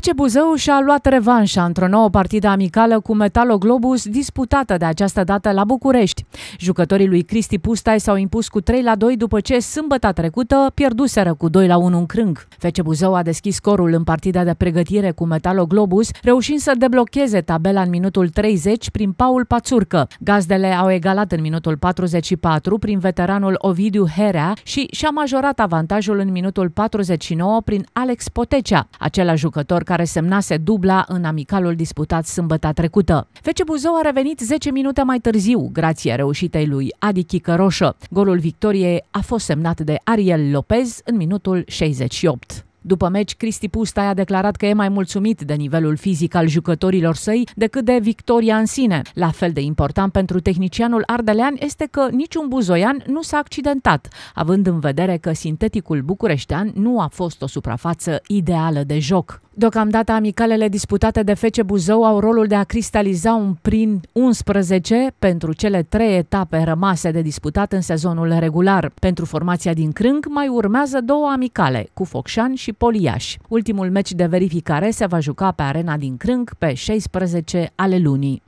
FC Buzău și-a luat revanșa într-o nouă partidă amicală cu Metaloglobus disputată de această dată la București. Jucătorii lui Cristi Pustai s-au impus cu 3 la 2 după ce sâmbăta trecută pierduseră cu 2 la 1 în crâng. FC Buzău a deschis scorul în partida de pregătire cu Metaloglobus, reușind să deblocheze tabela în minutul 30 prin Paul Pațurcă. Gazdele au egalat în minutul 44 prin veteranul Ovidiu Herea și și-a majorat avantajul în minutul 49 prin Alex Potecea, același jucător care semnase dubla în amicalul disputat sâmbătă trecută. FC Buzău a revenit 10 minute mai târziu, grație reușitei lui Adi Chicăroșă. Golul victoriei a fost semnat de Ariel Lopez în minutul 68. După meci, Cristi Pustai a declarat că e mai mulțumit de nivelul fizic al jucătorilor săi decât de victoria în sine. La fel de important pentru tehnicianul ardelean este că niciun buzoian nu s-a accidentat, având în vedere că sinteticul bucureștean nu a fost o suprafață ideală de joc. Deocamdată amicalele disputate de Fece Buzău au rolul de a cristaliza un prin 11 pentru cele trei etape rămase de disputat în sezonul regular. Pentru formația din Crâng mai urmează două amicale, cu Focșani și Poliaș. Ultimul meci de verificare se va juca pe arena din Crâng pe 16 ale lunii.